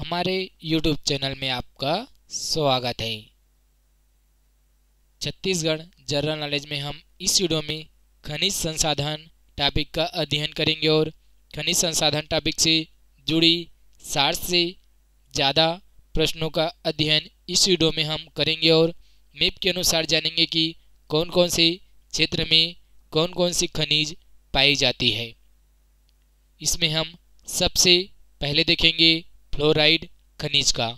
हमारे YouTube channel में आपका स्वागत है छत्तीसगढ़ जनरल नॉलेज में हम इस वीडियो में खनिज संसाधन टॉपिक का अध्ययन करेंगे और खनिज संसाधन टॉपिक से जुड़ी साठ से ज़्यादा प्रश्नों का अध्ययन इस वीडियो में हम करेंगे और मैप के अनुसार जानेंगे कि कौन कौन से क्षेत्र में कौन कौन सी खनिज पाई जाती है इसमें हम सबसे पहले देखेंगे फ्लोराइड खनिज का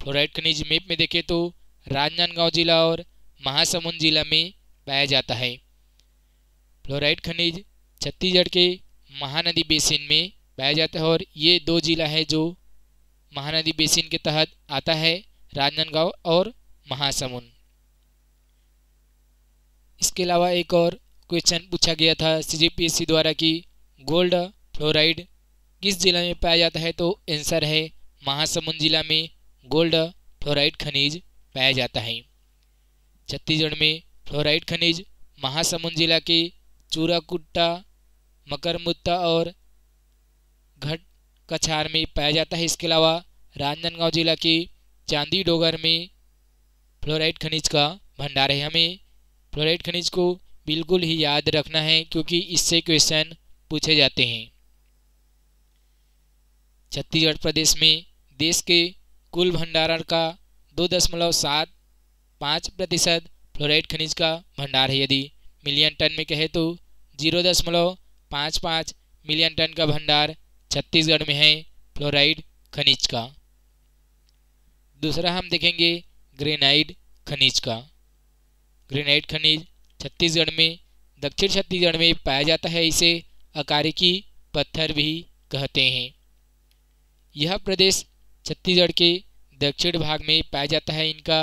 फ्लोराइड खनिज मैप में देखें तो राजनांदगांव जिला और महासमुंद जिला में पाया जाता है फ्लोराइड खनिज छत्तीसगढ़ के महानदी बेसिन में पाया जाता है और ये दो जिला है जो महानदी बेसिन के तहत आता है राजनांदगांव और महासमुंद इसके अलावा एक और क्वेश्चन पूछा गया था सीजीपीएससी द्वारा कि गोल्ड फ्लोराइड किस जिला में पाया जाता है तो आंसर है महासमुंद जिला में गोल्ड फ्लोराइड खनिज पाया जाता है छत्तीसगढ़ में फ्लोराइड खनिज महासमुंद जिला के चूराकुट्टा मकरमुत्ता और घट कछार में पाया जाता है इसके अलावा राजनांदगांव जिला के चांदी डोगर में फ्लोराइड खनिज का भंडार है हमें फ्लोराइड खनिज को बिल्कुल ही याद रखना है क्योंकि इससे क्वेश्चन पूछे जाते हैं छत्तीसगढ़ प्रदेश में देश के कुल भंडारण का दो दशमलव सात पाँच प्रतिशत फ्लोराइड खनिज का भंडार है यदि मिलियन टन में कहे तो जीरो दशमलव पाँच पाँच मिलियन टन का भंडार छत्तीसगढ़ में है फ्लोराइड खनिज का दूसरा हम देखेंगे ग्रेनाइड खनिज का ग्रेनाइड खनिज छत्तीसगढ़ में दक्षिण छत्तीसगढ़ में पाया जाता है इसे अकारिकी पत्थर भी कहते हैं यह प्रदेश छत्तीसगढ़ के दक्षिण भाग में पाया जाता है इनका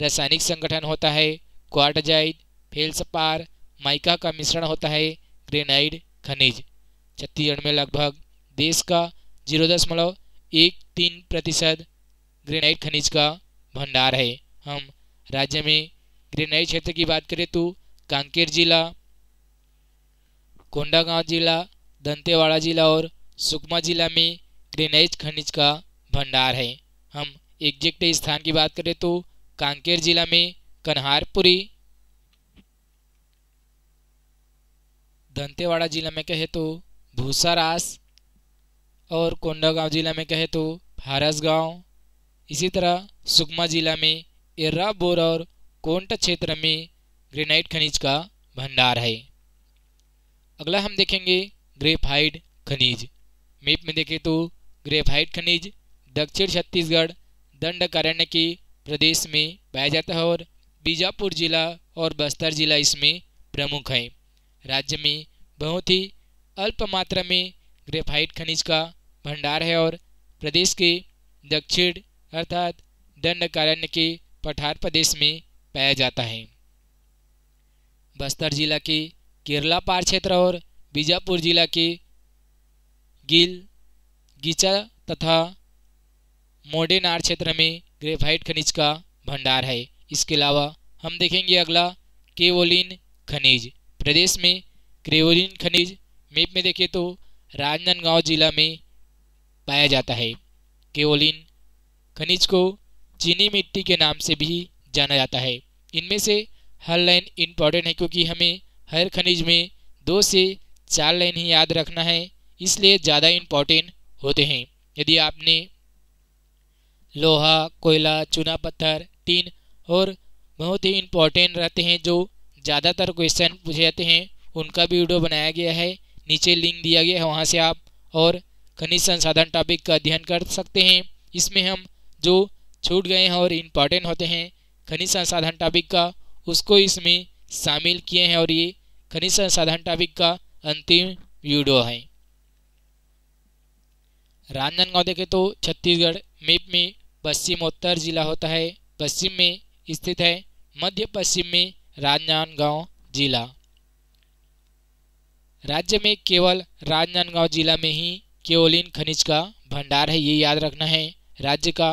रासायनिक संगठन होता है क्वार्टजाइट फेल्सपार माइका का मिश्रण होता है ग्रेनाइड खनिज छत्तीसगढ़ में लगभग देश का जीरो दशमलव एक तीन प्रतिशत ग्रेनाइट खनिज का भंडार है हम राज्य में ग्रेनाइट क्षेत्र की बात करें तो कांकेर जिला कोंडागांव जिला दंतेवाड़ा जिला और सुकमा जिला में ग्रेनाइट खनिज का भंडार है हम एग्जैक्ट स्थान की बात करें तो कांकेर जिला में कन्हारपुरी दंतेवाड़ा जिला में कहे तो भूसारास और कोंडागांव जिला में कहे तो गांव इसी तरह सुकमा जिला में एर्राबोर और कोंट क्षेत्र में ग्रेनाइट खनिज का भंडार है अगला हम देखेंगे ग्रेफाइड खनिज मेप में देखें तो ग्रेफाइड खनिज दक्षिण छत्तीसगढ़ दंडकारण्य के प्रदेश में पाया जाता है और बीजापुर जिला और बस्तर जिला इसमें प्रमुख है राज्य में बहुत ही अल्प मात्रा में ग्रेफाइट खनिज का भंडार है और प्रदेश के दक्षिण अर्थात दंडकारण्य के पठार प्रदेश में पाया जाता है बस्तर जिला के केरला पार क्षेत्र और बीजापुर जिला के गिल गीचा तथा मोडेनार क्षेत्र में ग्रेफाइट खनिज का भंडार है इसके अलावा हम देखेंगे अगला केवोलिन खनिज प्रदेश में क्रेवोलिन खनिज मेप में देखें तो राजनांदगांव जिला में पाया जाता है केवोलिन खनिज को चीनी मिट्टी के नाम से भी जाना जाता है इनमें से हर लाइन इम्पॉर्टेंट है क्योंकि हमें हर खनिज में दो से चार लाइन ही याद रखना है इसलिए ज़्यादा इम्पॉर्टेंट होते हैं यदि आपने लोहा कोयला चूना पत्थर टीन और बहुत ही इम्पोर्टेंट रहते हैं जो ज़्यादातर क्वेश्चन पूछे जाते हैं उनका भी वीडियो बनाया गया है नीचे लिंक दिया गया है वहाँ से आप और खनिज संसाधन टॉपिक का अध्ययन कर सकते हैं इसमें हम जो छूट गए हैं और इम्पॉर्टेंट होते हैं खनिज संसाधन टॉपिक का उसको इसमें शामिल किए हैं और ये खनिज संसाधन टॉपिक का अंतिम वीडियो है राजनांदगांव देखें तो छत्तीसगढ़ मेप में पश्चिमोत्तर जिला होता है पश्चिम में स्थित है मध्य पश्चिम में राजनांदगांव जिला राज्य में केवल राजनांदगांव जिला में ही केवलिन खनिज का भंडार है ये याद रखना है राज्य का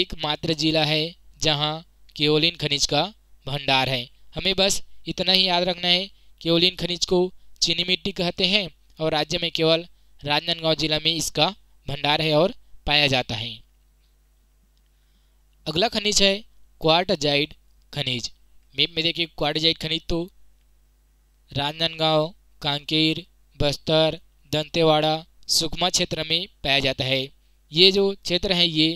एकमात्र जिला है जहाँ केवलिन खनिज का भंडार है हमें बस इतना ही याद रखना है केवलिन खनिज को चीनी मिट्टी कहते हैं और राज्य में केवल राजनांदगांव जिला में इसका भंडार है और पाया जाता है अगला खनिज है क्वार्टजाइड खनिज मेप में देखिए क्वार्टजाइड खनिज तो राजनांदगांव कांकेर बस्तर दंतेवाड़ा सुकमा क्षेत्र में पाया जाता है ये जो क्षेत्र है ये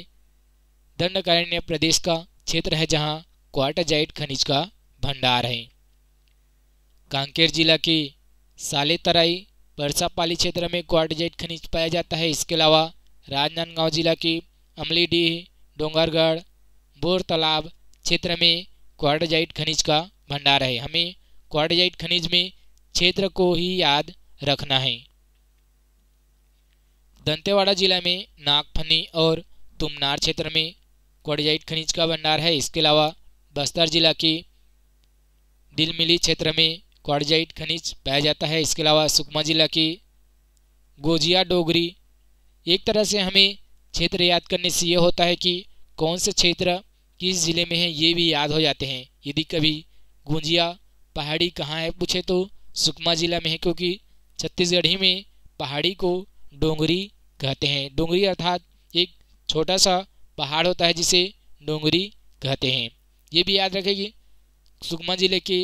दंडकारण्य प्रदेश का क्षेत्र है जहाँ क्वार्टजाइड खनिज का भंडार है कांकेर जिला के तराई परसापाली क्षेत्र में क्वार्टजाइट खनिज पाया जाता है इसके अलावा राजनांदगांव जिला के अमलीडीह डोंगरगढ़ बोर तालाब क्षेत्र में क्वाडजाइट खनिज का भंडार है हमें क्वाडजाइट खनिज में क्षेत्र को ही याद रखना है दंतेवाड़ा जिला में नागफनी और तुमनार क्षेत्र में क्वाडजाइट खनिज का भंडार है इसके अलावा बस्तर जिला के दिलमिली क्षेत्र में क्वाडजाइट खनिज पाया जाता है इसके अलावा सुकमा जिला की गोजिया डोगरी एक तरह से हमें क्षेत्र याद करने से ये होता है कि कौन से क्षेत्र किस ज़िले में है ये भी याद हो जाते हैं यदि कभी गुंजिया पहाड़ी कहाँ है पूछे तो सुकमा ज़िला में है क्योंकि छत्तीसगढ़ ही में पहाड़ी को डोंगरी कहते हैं डोंगरी अर्थात एक छोटा सा पहाड़ होता है जिसे डोंगरी कहते हैं ये भी याद रखें कि सुकमा ज़िले के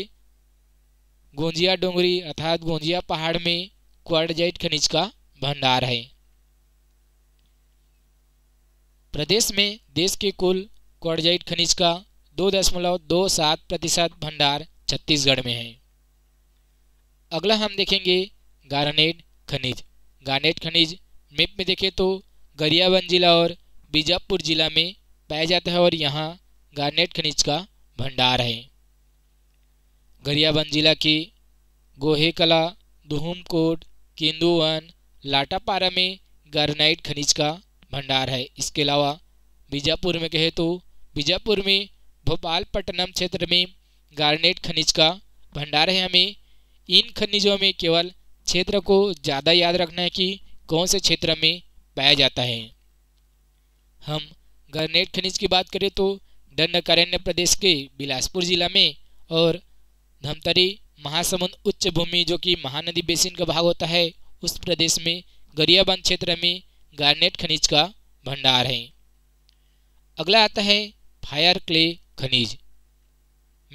गोंजिया डोंगरी अर्थात गोंजिया पहाड़ में क्वारजाइट खनिज का भंडार है प्रदेश में देश के कुल क्वारजाइट खनिज का दो दशमलव दो सात प्रतिशत भंडार छत्तीसगढ़ में है अगला हम देखेंगे गारनेट खनिज गारनेट खनिज मेप में देखें तो गरियाबंद जिला और बीजापुर जिला में पाया जाता है और यहाँ गारनेट खनिज का भंडार है गरियाबंद जिला के गोहेकला दुहमकोट केंदुवन लाटापारा में गारनाइट खनिज का भंडार है इसके अलावा बीजापुर में कहे तो बीजापुर में भोपालपट्टनम क्षेत्र में गार्नेट खनिज का भंडार है हमें इन खनिजों में केवल क्षेत्र को ज़्यादा याद रखना है कि कौन से क्षेत्र में पाया जाता है हम गार्नेट खनिज की बात करें तो दंडकारण्य प्रदेश के बिलासपुर जिला में और धमतरी महासमुंद उच्च भूमि जो कि महानदी बेसिन का भाग होता है उस प्रदेश में गरियाबंद क्षेत्र में गार्नेट खनिज का भंडार है अगला आता है फायर क्ले खनिज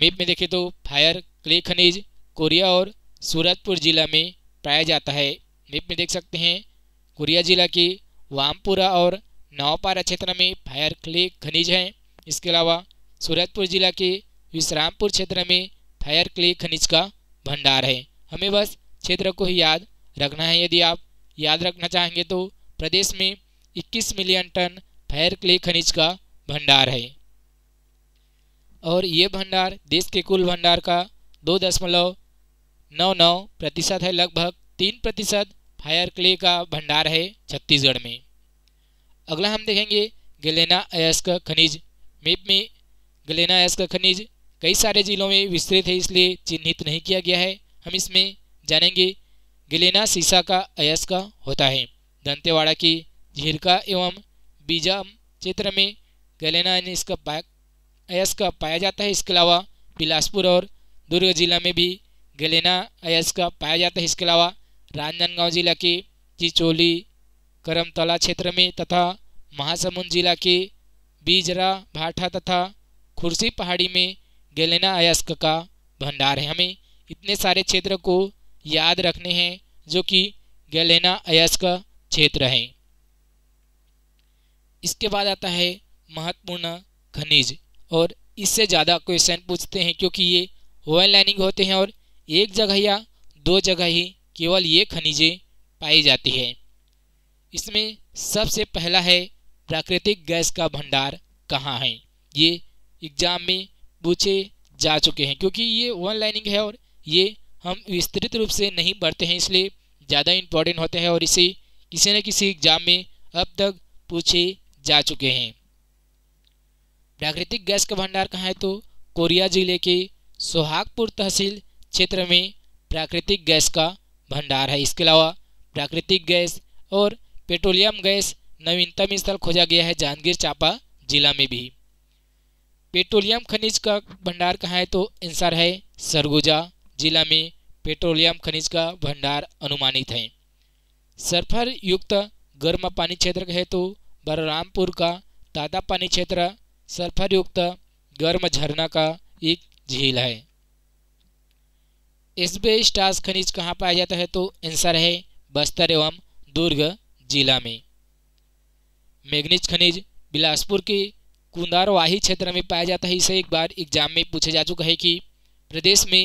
मेप में देखें तो फायर क्ले खनिज कोरिया और सूरतपुर जिला में पाया जाता है मेप में देख सकते हैं कोरिया जिला के वामपुरा और नवापारा क्षेत्र में फायर क्ले खनिज हैं इसके अलावा सूरतपुर जिला के विश्रामपुर क्षेत्र में फायर क्ले खनिज का भंडार है हमें बस क्षेत्र को ही याद रखना है यदि आप याद रखना चाहेंगे तो प्रदेश में 21 मिलियन टन फायर क्ले खनिज का भंडार है और ये भंडार देश के कुल भंडार का दो दशमलव नौ नौ प्रतिशत है लगभग तीन प्रतिशत फायर क्ले का भंडार है छत्तीसगढ़ में अगला हम देखेंगे गलेना अयस्क खनिज मेप में गलेना अयस्क खनिज कई सारे जिलों में विस्तृत है इसलिए चिन्हित नहीं किया गया है हम इसमें जानेंगे गलेना सीसा का अयस्क होता है दंतेवाड़ा की झिरका एवं बीजा क्षेत्र में गलेना इसका पैक अयस्क पाया जाता है इसके अलावा बिलासपुर और दुर्ग जिला में भी गलेना अयस्क पाया जाता है इसके अलावा राजनांदगांव जिला के चिचोली करमतला क्षेत्र में तथा महासमुंद जिला के बीजरा भाठा तथा खुर्सी पहाड़ी में गलेना अयस्क का भंडार है हमें इतने सारे क्षेत्र को याद रखने हैं जो कि गलेना अयस्क क्षेत्र हैं इसके बाद आता है महत्वपूर्ण खनिज और इससे ज़्यादा क्वेश्चन पूछते हैं क्योंकि ये वन लाइनिंग होते हैं और एक जगह या दो जगह ही केवल ये खनिजें पाई जाती है इसमें सबसे पहला है प्राकृतिक गैस का भंडार कहाँ है ये एग्जाम में पूछे जा चुके हैं क्योंकि ये वन लाइनिंग है और ये हम विस्तृत रूप से नहीं पढ़ते हैं इसलिए ज़्यादा इम्पोर्टेंट होते हैं और इसे किसी न किसी एग्जाम में अब तक पूछे जा चुके हैं प्राकृतिक गैस का भंडार कहाँ है तो कोरिया जिले के सोहागपुर तहसील क्षेत्र में प्राकृतिक गैस का भंडार है इसके अलावा प्राकृतिक गैस और पेट्रोलियम गैस नवीनतम स्थल खोजा गया है जांजगीर चांपा जिला में भी पेट्रोलियम खनिज का भंडार कहाँ है तो आंसर है सरगुजा जिला में पेट्रोलियम खनिज का भंडार अनुमानित है सरफर युक्त गर्म पानी क्षेत्र है तो बलरामपुर का तादा पानी क्षेत्र सल्फर युक्त गर्म झरना का एक झील है स्टार्स खनिज कहाँ पाया जाता है तो आंसर है बस्तर एवं दुर्ग जिला में मैग्नीज खनिज बिलासपुर के कुंदारवाही क्षेत्र में पाया जाता है इसे एक बार एग्जाम में पूछा जा चुका है कि प्रदेश में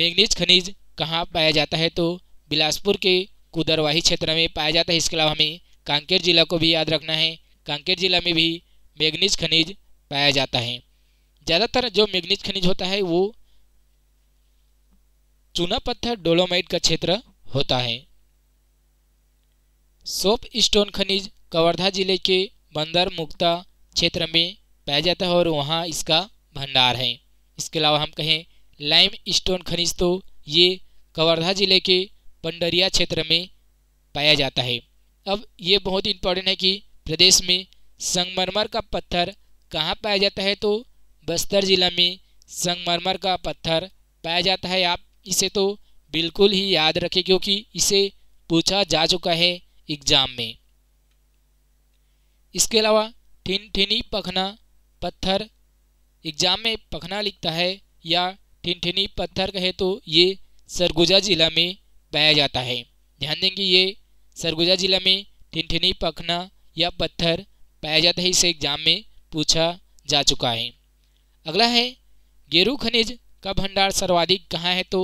मैग्नीज खनिज कहाँ पाया जाता है तो बिलासपुर के कुदरवाही क्षेत्र में पाया जाता है इसके अलावा हमें कांकेर जिला को भी याद रखना है कांकेर जिला में भी मैग्नीज खनिज पाया जाता है ज़्यादातर जो मैग्नीज खनिज होता है वो चूना पत्थर डोलोमाइट का क्षेत्र होता है सोप स्टोन खनिज कवर्धा जिले के बंदर मुक्ता क्षेत्र में पाया जाता है और वहाँ इसका भंडार है इसके अलावा हम कहें लाइम स्टोन खनिज तो ये कवर्धा जिले के पंडरिया क्षेत्र में पाया जाता है अब ये बहुत इंपॉर्टेंट है कि प्रदेश में संगमरमर का पत्थर कहाँ पाया जाता है तो बस्तर ज़िला में संगमरमर का पत्थर पाया जाता है आप इसे तो बिल्कुल ही याद रखें क्योंकि इसे पूछा जा चुका है एग्जाम में इसके अलावा ठिन ठिनी पखना पत्थर एग्जाम में पखना लिखता है या ठिनठिनी पत्थर कहे तो ये सरगुजा जिला में पाया जाता है ध्यान देंगे ये सरगुजा जिला में ठिनठिनी पखना या पत्थर पाया जाता है इसे एग्जाम में पूछा जा चुका है अगला है गेरू खनिज का भंडार सर्वाधिक कहाँ है तो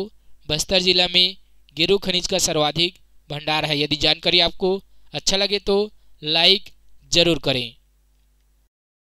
बस्तर जिला में गेरू खनिज का सर्वाधिक भंडार है यदि जानकारी आपको अच्छा लगे तो लाइक ज़रूर करें